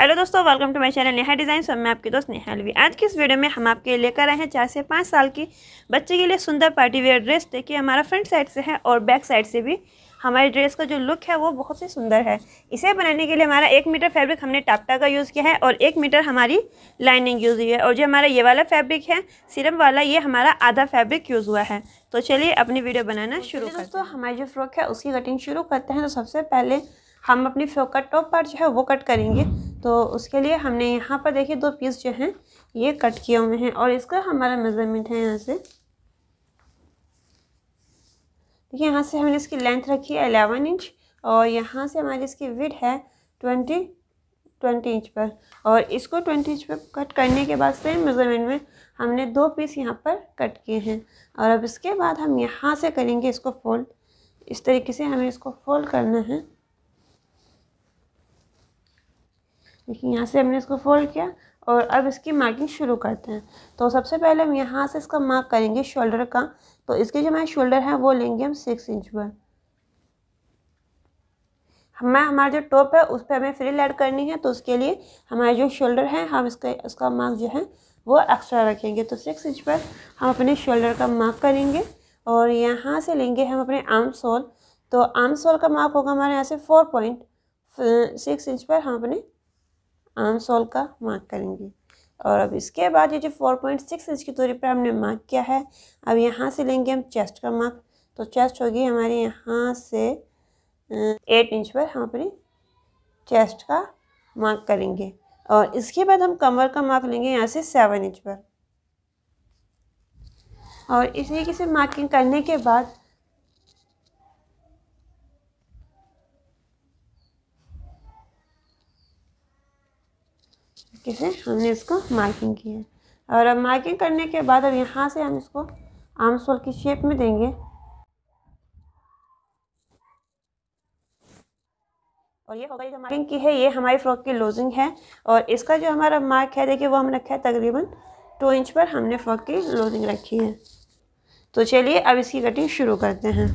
hello दोस्तों welcome to my channel Neha design और मैं आपकी दोस्त नेहा अलवी आज की इस वीडियो में हम आपके लिए लेकर आए हैं चार से पाँच साल की बच्चे के लिए सुंदर पार्टी वेयर ड्रेस देखिए हमारा फ्रंट साइड से है और बैक साइड से भी हमारी ड्रेस का जो लुक है वो बहुत ही सुंदर है इसे बनाने के लिए हमारा एक मीटर फैब्रिक हमने टापटा का यूज़ किया है और एक मीटर हमारी लाइनिंग यूज़ हुई है और जो हमारा ये वाला फैब्रिक है सिरम वाला ये हमारा आधा फैब्रिक यूज़ हुआ है तो चलिए अपनी वीडियो बनाना तो शुरू दोस्तों हमारी जो फ्रॉक है उसकी कटिंग शुरू करते हैं तो सबसे पहले हम अपनी फ्रॉक का टॉप पार्ट जो है वो कट करेंगे तो उसके लिए हमने यहाँ पर देखिए दो पीस जो हैं ये कट किए हुए हैं और इसका हमारा मेज़रमेंट है यहाँ से देखिए यहाँ से हमने इसकी लेंथ रखी है एलेवन इंच और यहाँ से हमारी इसकी विड है ट्वेंटी ट्वेंटी इंच पर और इसको ट्वेंटी इंच पर कट करने के बाद सेम मेज़रमेंट में हमने दो पीस यहाँ पर कट किए हैं और अब इसके बाद हम यहाँ से करेंगे इसको फोल्ड इस तरीके से हमें इसको फोल्ड करना है देखिए यहाँ से हमने इसको फोल्ड किया और अब इसकी मार्किंग शुरू करते हैं तो सबसे पहले हम यहाँ से इसका मार्क करेंगे शोल्डर का तो इसके जो हमारे शोल्डर हैं वो लेंगे हम सिक्स इंच पर हमें हमारा जो टॉप है उस पर हमें फ्री ऐड करनी है तो उसके लिए हमारे जो शोल्डर हैं हम इसका उसका मार्क जो है वो एक्स्ट्रा रखेंगे तो सिक्स इंच पर हम अपने शोल्डर का मार्क करेंगे और यहाँ से लेंगे हम अपने आर्म सोल तो आर्म सोल का मार्क होगा हमारे यहाँ से फोर पॉइंट सिक्स इंच पर हम अपने आम सोल का मार्क करेंगे और अब इसके बाद ये जो फोर पॉइंट सिक्स इंच की दूरी पर हमने मार्क किया है अब यहाँ से लेंगे हम चेस्ट का मार्क तो चेस्ट होगी हमारे यहाँ से एट इंच पर हम अपनी चेस्ट का मार्क करेंगे और इसके बाद हम कमर का मार्क लेंगे यहाँ से सेवन इंच पर और इस तरीके से मार्किंग करने के बाद तरीके से हमने इसको मार्किंग की है और अब मार्किंग करने के बाद अब यहाँ से हम इसको आम सोल की शेप में देंगे और ये होगा जो मार्किंग की है ये हमारी फ्रॉक की लोजिंग है और इसका जो हमारा मार्क है देखिए वो हमने रखा है तकरीबन टू इंच पर हमने फ्रॉक की लोजिंग रखी है तो चलिए अब इसकी कटिंग शुरू करते हैं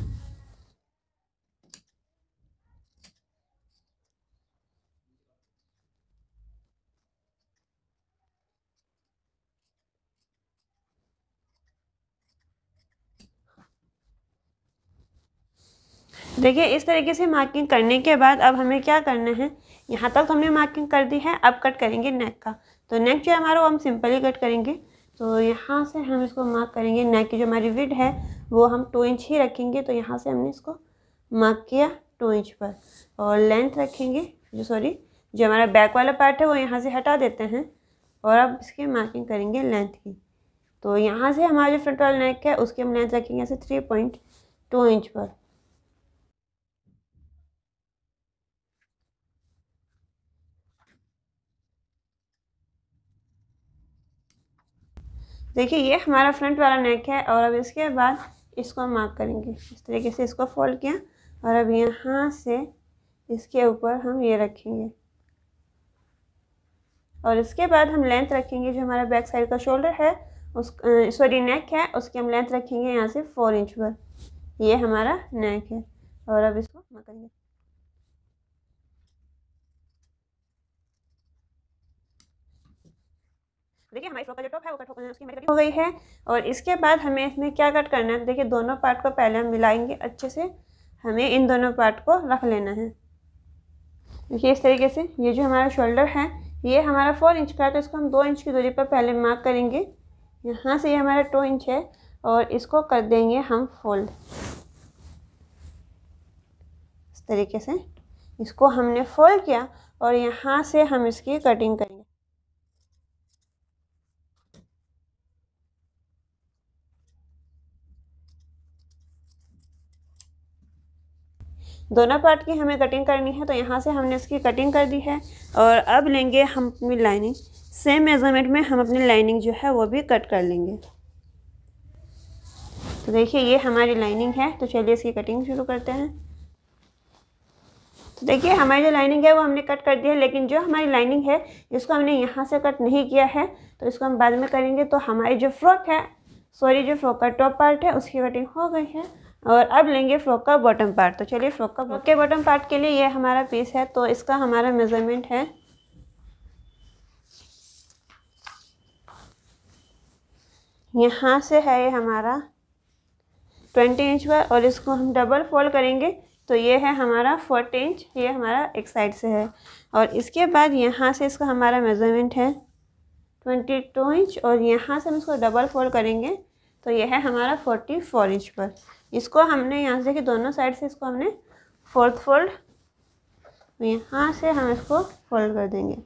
देखिए इस तरीके से मार्किंग करने के बाद अब हमें क्या करना है यहाँ तक तो हमने मार्किंग कर दी है अब कट करेंगे नेक का तो नेक जो है हमारा वो हम सिंपली कट करेंगे तो यहाँ से हम इसको मार्क करेंगे नेक की जो हमारी विड है वो हम टू इंच ही रखेंगे तो यहाँ से हमने इसको मार्क किया टू इंच पर और लेंथ रखेंगे जो सॉरी जो हमारा बैक वाला पार्ट है वो यहाँ से हटा देते हैं और अब इसकी मार्किंग करेंगे लेंथ की तो यहाँ से हमारा जो फ्रंट वाला नेक है उसकी हम लेंथ रखेंगे ऐसे थ्री पॉइंट टू इंच पर देखिए ये हमारा फ्रंट वाला नेक है और अब इसके बाद इसको हम मार्क करेंगे इस तरीके से इसको फोल्ड किया और अब यहाँ से इसके ऊपर हम ये रखेंगे और इसके बाद हम लेंथ रखेंगे जो हमारा बैक साइड का शोल्डर है उस सॉरी नेक है उसकी हम लेंथ रखेंगे यहाँ से फोर इंच पर ये हमारा नेक है और अब इसको मार्क करेंगे देखिए हमारी फ्रॉक का जो टॉप है वो कट उसकी हमारी कटिंग हो गई है और इसके बाद हमें इसमें क्या कट करना है देखिए दोनों पार्ट को पहले हम मिलाएंगे अच्छे से हमें इन दोनों पार्ट को रख लेना है देखिए इस तरीके से ये जो हमारा शोल्डर है ये हमारा फोर इंच का है तो इसको हम दो इंच की दूरी पर पहले मार्क करेंगे यहाँ से ये हमारा टू इंच है और इसको कर देंगे हम फोल्ड इस तरीके से इसको हमने फोल्ड किया और यहाँ से हम इसकी कटिंग करेंगे दोनों पार्ट की हमें कटिंग करनी है तो यहाँ से हमने इसकी कटिंग कर दी है और अब लेंगे हम अपनी लाइनिंग सेम मेज़रमेंट में हम अपनी लाइनिंग जो है वो भी कट कर लेंगे तो देखिए ये हमारी लाइनिंग है तो चलिए इसकी कटिंग शुरू करते हैं तो देखिए हमारी जो लाइनिंग है वो हमने कट कर दी है लेकिन जो हमारी लाइनिंग है इसको हमने यहाँ से कट नहीं किया है तो इसको हम बाद में करेंगे तो हमारी जो फ्रॉक है सॉरी जो फ्रॉक का टॉप पार्ट है उसकी कटिंग हो गई है और अब लेंगे फ्रॉक का बॉटम पार्ट तो चलिए फ्रॉक का फ्रॉक के बॉटम पार्ट के लिए ये हमारा पीस है तो इसका हमारा मेज़रमेंट है यहाँ से है ये हमारा ट्वेंटी इंच पर और इसको हम डबल फोल्ड करेंगे तो ये है हमारा फोर्टी इंच ये हमारा एक साइड से है और इसके बाद यहाँ से इसका हमारा मेज़रमेंट है ट्वेंटी टू इंच और यहाँ से हम इसको डबल फोल्ड करेंगे तो ये है हमारा फोर्टी फोर इंच पर इसको हमने यहाँ से कि दोनों साइड से इसको हमने फोर्थ फोल्ड यहाँ से हम इसको फोल्ड कर देंगे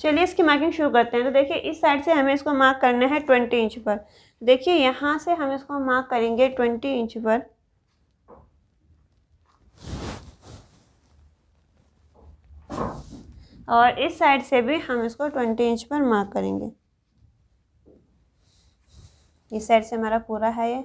चलिए इसकी मार्किंग शुरू करते हैं तो देखिए इस साइड से हमें इसको मार्क करना है ट्वेंटी इंच पर देखिए यहाँ से हम इसको मार्क करेंगे ट्वेंटी इंच पर और इस साइड से भी हम इसको ट्वेंटी इंच पर मार्क करेंगे इस साइड से हमारा पूरा है ये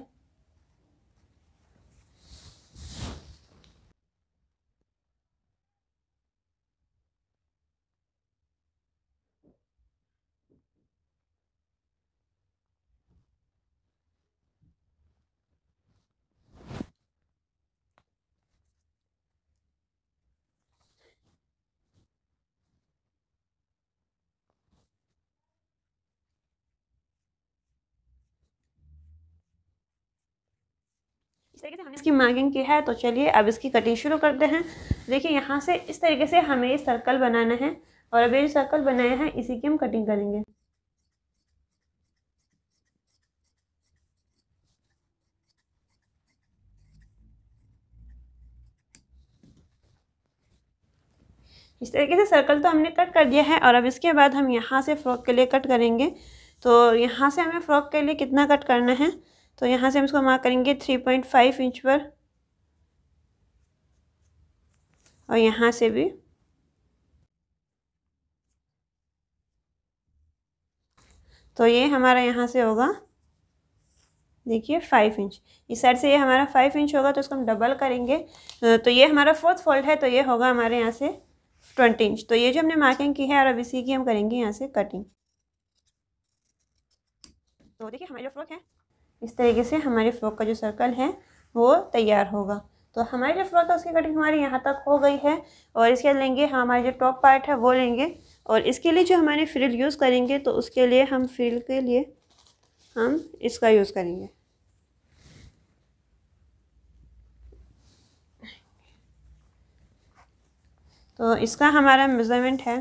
इस तरीके से हमने इसकी मार्किंग की है तो चलिए अब इसकी कटिंग शुरू करते हैं देखिए यहाँ से इस तरीके से हमें ये सर्कल बनाना है और अब ये सर्कल बनाया है इसी की हम कटिंग करेंगे इस तरीके से सर्कल तो हमने कट कर दिया है और अब इसके बाद हम यहाँ से फ्रॉक के लिए कट करेंगे तो यहाँ से हमें फ़्रॉक के लिए कितना कट करना है तो यहाँ से हम इसको मार्क करेंगे थ्री पॉइंट फाइव इंच पर और यहाँ से भी तो ये हमारा यहाँ से होगा देखिए फाइव इंच इस साइड से ये हमारा फाइव इंच होगा तो इसको हम डबल करेंगे तो ये हमारा फोर्थ फोल्ड है तो ये होगा हमारे यहाँ से ट्वेंटी इंच तो ये जो हमने मार्किंग की है और अब इसी की हम करेंगे यहाँ से कटिंग तो देखिए हमारे जो फ्रॉक है इस तरीके से हमारे फ्रॉक का जो सर्कल है वो तैयार होगा तो हमारी जो फ्रॉक है उसकी कटिंग हमारी यहाँ तक हो गई है और इसके लेंगे हम हमारे जो टॉप पार्ट है वो लेंगे और इसके लिए जो हमारे फ्रिल यूज़ करेंगे तो उसके लिए हम फ्रिल के लिए हम इसका यूज़ करेंगे तो इसका हमारा मेज़रमेंट है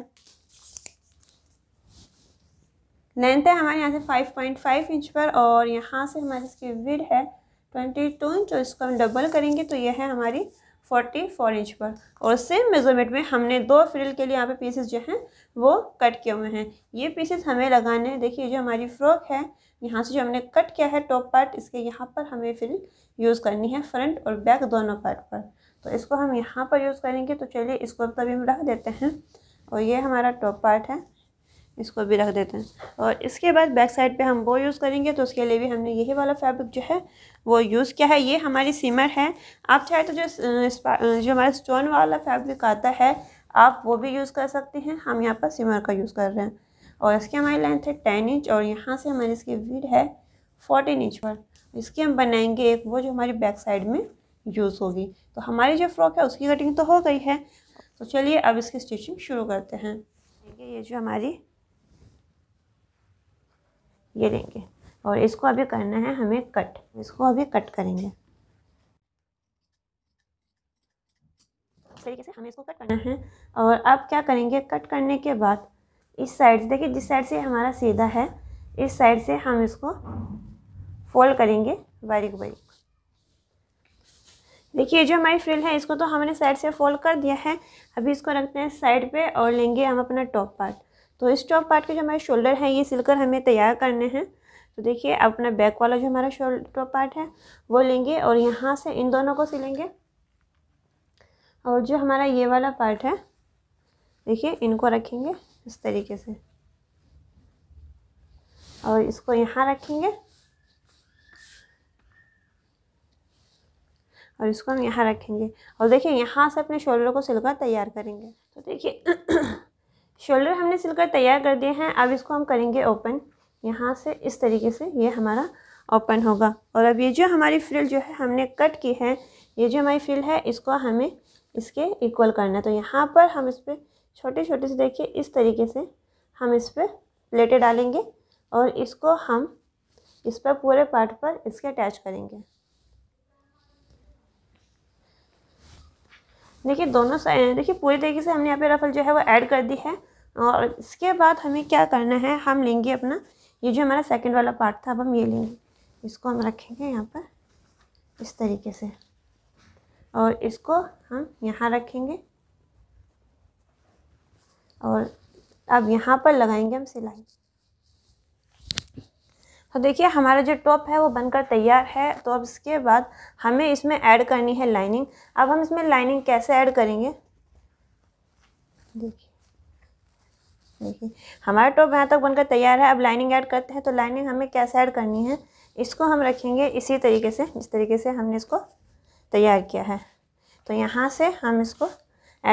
लेंथ है हमारे यहाँ से फाइव पॉइंट फाइव इंच पर और यहाँ से हमारी इसकी विड है ट्वेंटी टू इंच और इसको हम डबल करेंगे तो यह है हमारी फोर्टी फोर इंच पर और सेम मेज़रमेंट में हमने दो फ्रिल के लिए यहाँ पे पीसेस जो हैं वो कट किए हुए हैं ये पीसेस हमें लगाने हैं देखिए जो हमारी फ्रॉक है यहाँ से जो हमने कट किया है टॉप पार्ट इसके यहाँ पर हमें फ्रिल यूज़ करनी है फ्रंट और बैक दोनों पार्ट पर तो इसको हम यहाँ पर यूज़ करेंगे तो चलिए इसको तभी हम रख देते हैं और ये हमारा टॉप पार्ट है इसको भी रख देते हैं और इसके बाद बैक साइड पे हम वो यूज़ करेंगे तो उसके लिए भी हमने यही वाला फैब्रिक जो है वो यूज़ किया है ये हमारी सीमर है आप चाहे तो जो जो हमारा स्टोन वाला फैब्रिक आता है आप वो भी यूज़ कर सकते हैं हम यहाँ पर सीमर का यूज़ कर रहे हैं और इसकी हमारी लेंथ है टेन इंच और यहाँ से हमारी इसकी वीड है फोर्टीन इंच पर इसकी हम बनाएंगे एक वो जो हमारी बैक साइड में यूज़ होगी तो हमारी जो फ्रॉक है उसकी कटिंग तो हो गई है तो चलिए अब इसकी स्टिचिंग शुरू करते हैं ये जो हमारी ये देंगे और इसको अभी करना है हमें कट इसको अभी कट करेंगे तरीके से हमें इसको कट करना है और अब क्या करेंगे कट करने के बाद इस साइड से देखिए जिस साइड से हमारा सीधा है इस साइड से हम इसको फोल्ड करेंगे बारीक बारीक देखिए जो हमारी फ्रिल है इसको तो हमने साइड से फोल्ड कर दिया है अभी इसको रखते हैं साइड पे और लेंगे हम अपना टॉप पार्ट तो इस टॉप पार्ट के जो हमारे शोल्डर हैं ये सिलकर हमें तैयार करने हैं तो देखिए अपना बैक वाला जो हमारा शोल्डर टॉप पार्ट है वो लेंगे और यहाँ से इन दोनों को सिलेंगे और जो हमारा ये वाला पार्ट है देखिए इनको रखेंगे इस तरीके से और इसको यहाँ रखेंगे और इसको हम यहाँ रखेंगे और देखिए यहाँ से अपने शोल्डर को सिलकर तैयार करेंगे तो देखिए शोल्डर हमने सिलकर तैयार कर दिए हैं अब इसको हम करेंगे ओपन यहाँ से इस तरीके से ये हमारा ओपन होगा और अब ये जो हमारी फ्रिल जो है हमने कट की है ये जो हमारी फ्रिल है इसको हमें इसके इक्वल करना है तो यहाँ पर हम इस पर छोटे छोटे से देखिए इस तरीके से हम इस पर प्लेटें डालेंगे और इसको हम इस पर पूरे पार्ट पर इसके अटैच करेंगे देखिए दोनों देखिए पूरी तरीके से हमने यहाँ पे रफल जो है वो ऐड कर दी है और इसके बाद हमें क्या करना है हम लेंगे अपना ये जो हमारा सेकंड वाला पार्ट था अब हम ये लेंगे इसको हम रखेंगे यहाँ पर इस तरीके से और इसको हम यहाँ रखेंगे और अब यहाँ पर लगाएंगे हम सिलाई तो देखिए हमारा जो टॉप है वो बनकर तैयार है तो अब इसके बाद हमें इसमें ऐड करनी है लाइनिंग अब हम इसमें लाइनिंग कैसे ऐड करेंगे देखिए देखिए हमारा टॉप यहाँ तक बनकर तैयार है अब लाइनिंग ऐड करते हैं तो लाइनिंग हमें कैसे ऐड करनी है इसको हम रखेंगे इसी तरीके से जिस तरीके से हमने इसको तैयार किया है तो यहाँ से हम इसको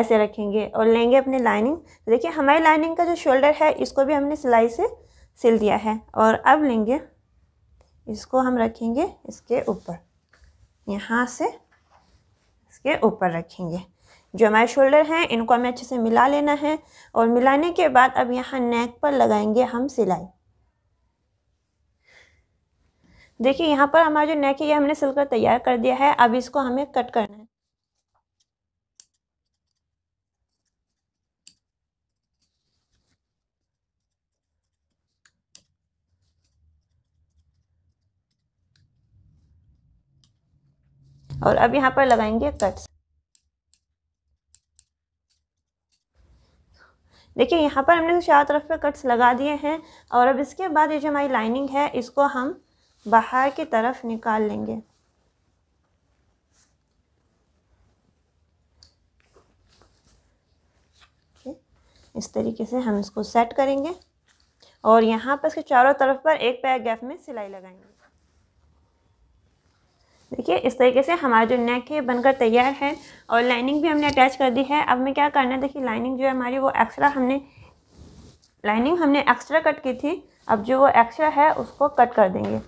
ऐसे रखेंगे और लेंगे अपने लाइनिंग तो देखिए हमारी लाइनिंग का जो शोल्डर है इसको भी हमने सिलाई से सिल दिया है और अब लेंगे इसको हम रखेंगे इसके ऊपर यहाँ से इसके ऊपर रखेंगे जो हमारे शोल्डर हैं इनको हमें अच्छे से मिला लेना है और मिलाने के बाद अब यहाँ नेक पर लगाएंगे हम सिलाई देखिए यहाँ पर हमारा जो नेक है ये हमने सिलकर तैयार कर दिया है अब इसको हमें कट करना है और अब यहाँ पर लगाएंगे कट्स देखिए यहाँ पर हमने चारों तरफ पे कट्स लगा दिए हैं और अब इसके बाद ये जो हमारी लाइनिंग है इसको हम बाहर की तरफ निकाल लेंगे इस तरीके से हम इसको सेट करेंगे और यहाँ पर इसके चारों तरफ पर एक पैर गैप में सिलाई लगाएंगे देखिए इस तरीके से हमारा जो नेक है बनकर तैयार है और लाइनिंग भी हमने अटैच कर दी है अब हमें क्या करना है देखिए लाइनिंग जो है हमारी वो एक्स्ट्रा हमने लाइनिंग हमने एक्स्ट्रा कट की थी अब जो वो एक्स्ट्रा है उसको कट कर देंगे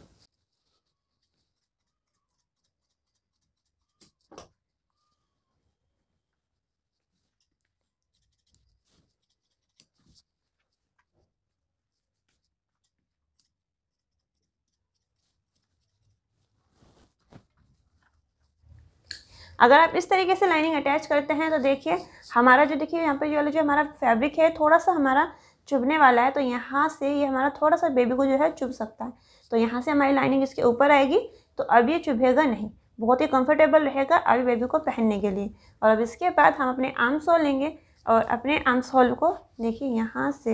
अगर आप इस तरीके से लाइनिंग अटैच करते हैं तो देखिए हमारा जो देखिए यहाँ पर जो जो हमारा फैब्रिक है थोड़ा सा हमारा चुभने वाला है तो यहाँ से ये यह हमारा थोड़ा सा बेबी को जो है चुभ सकता है तो यहाँ से हमारी लाइनिंग इसके ऊपर आएगी तो अब ये चुभेगा नहीं बहुत ही कंफर्टेबल रहेगा अभी बेबी को पहनने के लिए और अब इसके बाद हम अपने आर्म सॉल लेंगे और अपने आर्म सॉल को देखिए यहाँ से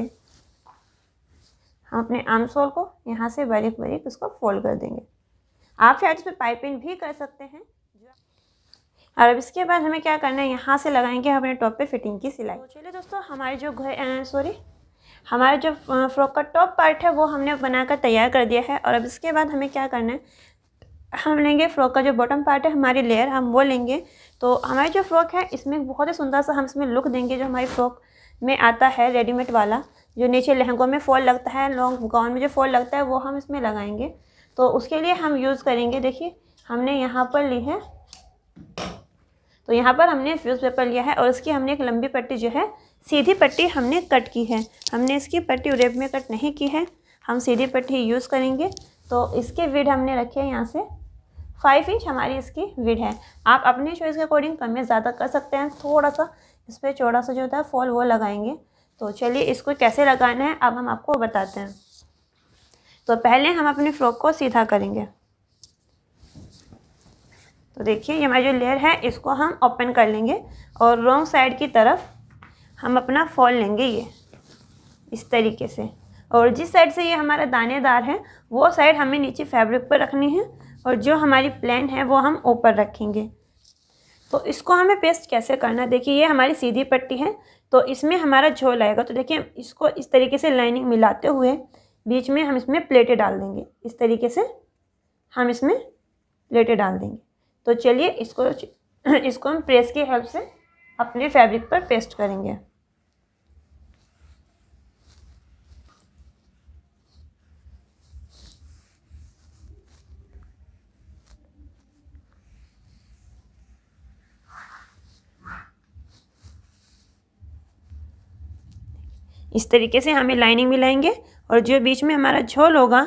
हम अपने आर्म सॉल को यहाँ से बारीक बारीक उसको फोल्ड कर देंगे आप शायद इसमें पाइपिंग भी कर सकते हैं और अब इसके बाद हमें क्या करना है यहाँ से लगाएंगे अपने टॉप पे फिटिंग की सिलाई तो चलिए दोस्तों हमारी जो घर सॉरी हमारे जो फ्रॉक का टॉप पार्ट है वो हमने बनाकर तैयार कर दिया है और अब इसके बाद हमें क्या करना है हम लेंगे फ्रॉक का जो बॉटम पार्ट है हमारी लेयर हम वो लेंगे तो हमारी जो फ्रॉक है इसमें बहुत ही सुंदर सा हम इसमें लुक देंगे जो हमारी फ्रॉक में आता है रेडीमेड वाला जो नीचे लहंगों में फॉल लगता है लॉन्ग गाउन में जो फॉल लगता है वो हम इसमें लगाएंगे तो उसके लिए हम यूज़ करेंगे देखिए हमने यहाँ पर ली है तो यहाँ पर हमने फ्यूज़ पेपर लिया है और इसकी हमने एक लंबी पट्टी जो है सीधी पट्टी हमने कट की है हमने इसकी पट्टी रेप में कट नहीं की है हम सीधी पट्टी यूज़ करेंगे तो इसके विड हमने रखे हैं यहाँ से फाइव इंच हमारी इसकी विड है आप अपने चॉइस के अकॉर्डिंग कम या ज़्यादा कर सकते हैं थोड़ा सा इस पर चौड़ा सा जो होता है फॉल वो लगाएंगे तो चलिए इसको कैसे लगाना है अब हम आपको बताते हैं तो पहले हम अपने फ्रॉक को सीधा करेंगे तो देखिए ये हमारी जो लेयर है इसको हम ओपन कर लेंगे और रॉन्ग साइड की तरफ हम अपना फॉल लेंगे ये इस तरीके से और जिस साइड से ये हमारा दानेदार है वो साइड हमें नीचे फैब्रिक पर रखनी है और जो हमारी प्लेन है वो हम ऊपर रखेंगे तो इसको हमें पेस्ट कैसे करना है देखिए ये हमारी सीधी पट्टी है तो इसमें हमारा झोल आएगा तो देखिए इसको इस तरीके से लाइनिंग मिलाते हुए बीच में हम इसमें प्लेटें डाल देंगे इस तरीके से हम इसमें प्लेटें डाल देंगे तो चलिए इसको इसको हम प्रेस की हेल्प से अपने फैब्रिक पर पेस्ट करेंगे इस तरीके से हमें लाइनिंग मिलाएंगे और जो बीच में हमारा झोल होगा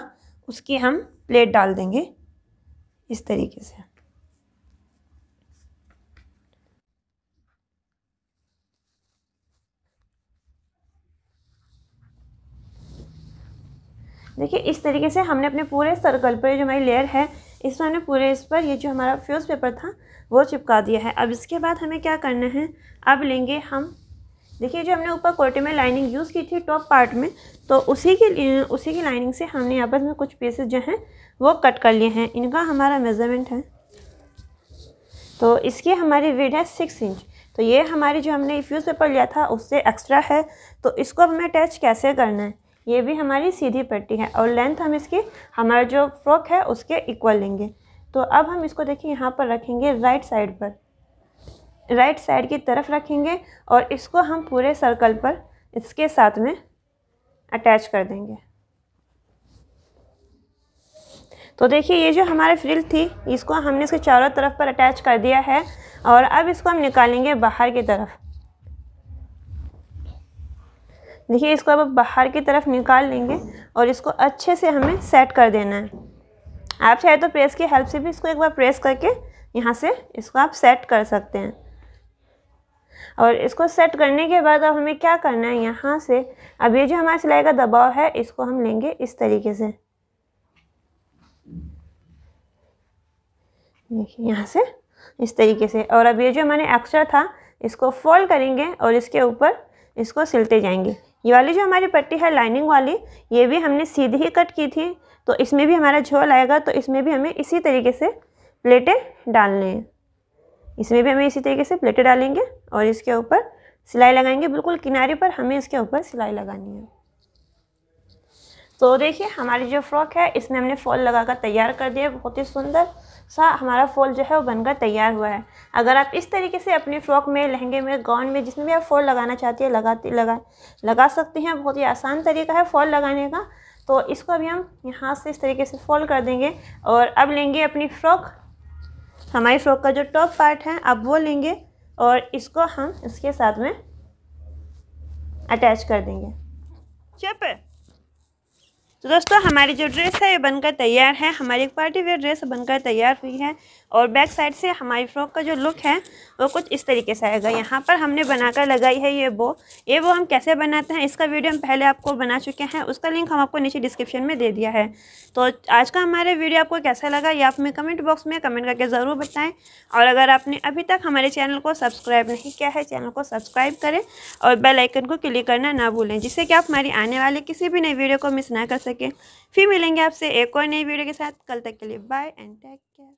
उसकी हम प्लेट डाल देंगे इस तरीके से देखिए इस तरीके से हमने अपने पूरे सर्कल पर जो हमारी लेयर है इसमें हमने पूरे इस पर ये जो हमारा फ्यूज़ पेपर था वो चिपका दिया है अब इसके बाद हमें क्या करना है अब लेंगे हम देखिए जो हमने ऊपर कोटे में लाइनिंग यूज़ की थी टॉप पार्ट में तो उसी की उसी की लाइनिंग से हमने आपस में कुछ पीसेज जो हैं वो कट कर लिए हैं इनका हमारा मेज़रमेंट है तो इसकी हमारी विड है सिक्स इंच तो ये हमारी जो हमने फ्यूज़ पेपर लिया था उससे एक्स्ट्रा है तो इसको अब हमें अटैच कैसे करना है ये भी हमारी सीधी पट्टी है और लेंथ हम इसकी हमारा जो फ्रॉक है उसके इक्वल लेंगे तो अब हम इसको देखिए यहाँ पर रखेंगे राइट साइड पर राइट साइड की तरफ रखेंगे और इसको हम पूरे सर्कल पर इसके साथ में अटैच कर देंगे तो देखिए ये जो हमारी फ्रिल थी इसको हमने इसके चारों तरफ पर अटैच कर दिया है और अब इसको हम निकालेंगे बाहर की तरफ देखिए इसको अब बाहर की तरफ निकाल लेंगे और इसको अच्छे से हमें सेट कर देना है आप चाहे तो प्रेस की हेल्प से भी इसको एक बार प्रेस करके यहाँ से इसको आप सेट कर सकते हैं और इसको सेट करने के बाद अब हमें क्या करना है यहाँ से अब ये जो हमारा सिलाई का दबाव है इसको हम लेंगे इस तरीके से देखिए यहाँ से इस तरीके से और अब ये जो हमारे एक्स्ट्रा था इसको फोल्ड करेंगे और इसके ऊपर इसको सिलते जाएंगे ये वाली जो हमारी पट्टी है लाइनिंग वाली ये भी हमने सीधी ही कट की थी तो इसमें भी हमारा झोल आएगा तो इसमें भी हमें इसी तरीके से प्लेटें डालने हैं इसमें भी हमें इसी तरीके से प्लेटें डालेंगे और इसके ऊपर सिलाई लगाएंगे बिल्कुल किनारे पर हमें इसके ऊपर सिलाई लगानी है तो देखिए हमारी जो फ्रॉक है इसमें हमने फॉल लगाकर तैयार कर दिया बहुत ही सुंदर सा हमारा फॉल जो है वो बनकर तैयार हुआ है अगर आप इस तरीके से अपने फ्रॉक में लहंगे में गाउन में जिसमें भी आप फॉल लगाना चाहती हैं लगाते लगा लगा सकते हैं बहुत ही आसान तरीका है फॉल लगाने का तो इसको अभी हम यहाँ से इस तरीके से फॉल कर देंगे और अब लेंगे अपनी फ्रॉक हमारी फ्रॉक का जो टॉप पार्ट है अब वो लेंगे और इसको हम इसके साथ में अटैच कर देंगे चेपे तो दोस्तों हमारी जो ड्रेस है ये बनकर तैयार है हमारी एक पार्टी वेयर ड्रेस बनकर तैयार हुई है और बैक साइड से हमारी फ्रॉक का जो लुक है वो कुछ इस तरीके से आएगा यहाँ पर हमने बनाकर लगाई है ये वो ये वो हम कैसे बनाते हैं इसका वीडियो हम पहले आपको बना चुके हैं उसका लिंक हम आपको नीचे डिस्क्रिप्शन में दे दिया है तो आज का हमारे वीडियो आपको कैसा लगा ये आप हमें कमेंट बॉक्स में कमेंट करके ज़रूर बताएँ और अगर आपने अभी तक हमारे चैनल को सब्सक्राइब नहीं किया है चैनल को सब्सक्राइब करें और बेलाइकन को क्लिक करना ना भूलें जिससे कि आप हमारी आने वाले किसी भी नई वीडियो को मिस ना कर सकें सके फिर मिलेंगे आपसे एक और नई वीडियो के साथ कल तक के लिए बाय एंड टेक केयर